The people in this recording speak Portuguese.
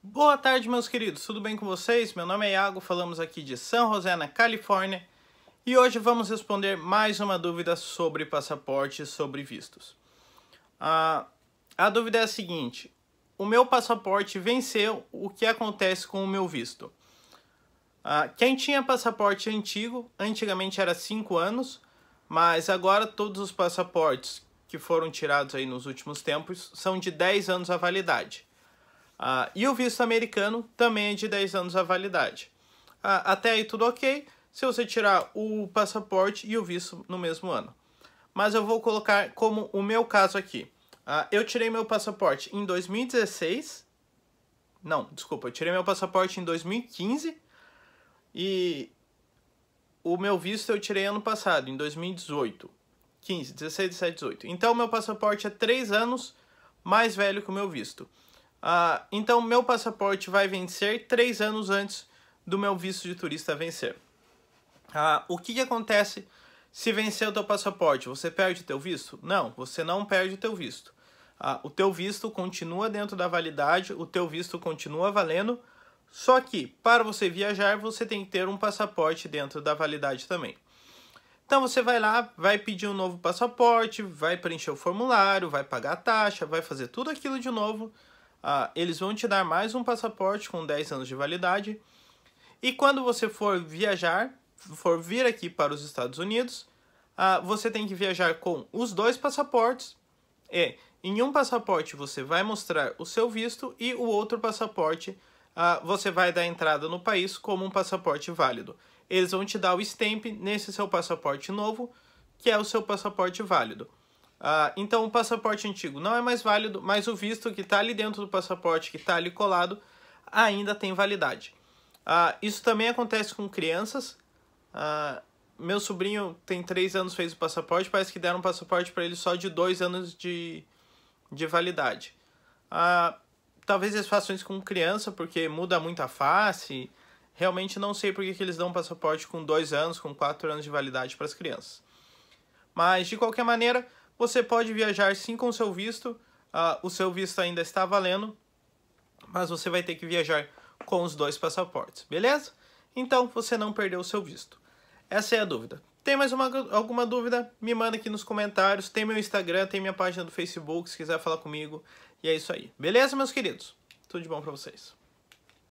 Boa tarde, meus queridos, tudo bem com vocês? Meu nome é Iago, falamos aqui de San José, na Califórnia, e hoje vamos responder mais uma dúvida sobre passaporte e sobre vistos. Ah, a dúvida é a seguinte: o meu passaporte venceu, o que acontece com o meu visto? Ah, quem tinha passaporte antigo, antigamente era 5 anos, mas agora todos os passaportes que foram tirados aí nos últimos tempos são de 10 anos a validade. Ah, e o visto americano também é de 10 anos a validade. Ah, até aí tudo ok, se você tirar o passaporte e o visto no mesmo ano. Mas eu vou colocar como o meu caso aqui. Ah, eu tirei meu passaporte em 2016. Não, desculpa, eu tirei meu passaporte em 2015 e o meu visto eu tirei ano passado, em 2018. 15, 16, 17, 18. Então, meu passaporte é 3 anos mais velho que o meu visto. Ah, então, meu passaporte vai vencer três anos antes do meu visto de turista vencer. Ah, o que, que acontece se vencer o teu passaporte? Você perde o teu visto? Não, você não perde o teu visto. Ah, o teu visto continua dentro da validade, o teu visto continua valendo, só que para você viajar você tem que ter um passaporte dentro da validade também. Então você vai lá, vai pedir um novo passaporte, vai preencher o formulário, vai pagar a taxa, vai fazer tudo aquilo de novo ah, eles vão te dar mais um passaporte com 10 anos de validade. E quando você for viajar, for vir aqui para os Estados Unidos, ah, você tem que viajar com os dois passaportes. E em um passaporte você vai mostrar o seu visto e o outro passaporte ah, você vai dar entrada no país como um passaporte válido. Eles vão te dar o stamp nesse seu passaporte novo, que é o seu passaporte válido. Ah, então o passaporte antigo não é mais válido, mas o visto que está ali dentro do passaporte, que está ali colado, ainda tem validade. Ah, isso também acontece com crianças. Ah, meu sobrinho tem 3 anos, fez o passaporte, parece que deram um passaporte para ele só de 2 anos de, de validade. talvez eles façam isso com criança, porque muda muito a face. Realmente não sei por que, que eles dão um passaporte com 2 anos, com 4 anos de validade para as crianças. Mas, de qualquer maneira, você pode viajar sim com o seu visto, uh, o seu visto ainda está valendo, mas você vai ter que viajar com os dois passaportes, beleza? Então você não perdeu o seu visto. Essa é a dúvida. Tem mais uma, alguma dúvida? Me manda aqui nos comentários. Tem meu Instagram, tem minha página do Facebook, se quiser falar comigo. E é isso aí. Beleza, meus queridos? Tudo de bom para vocês.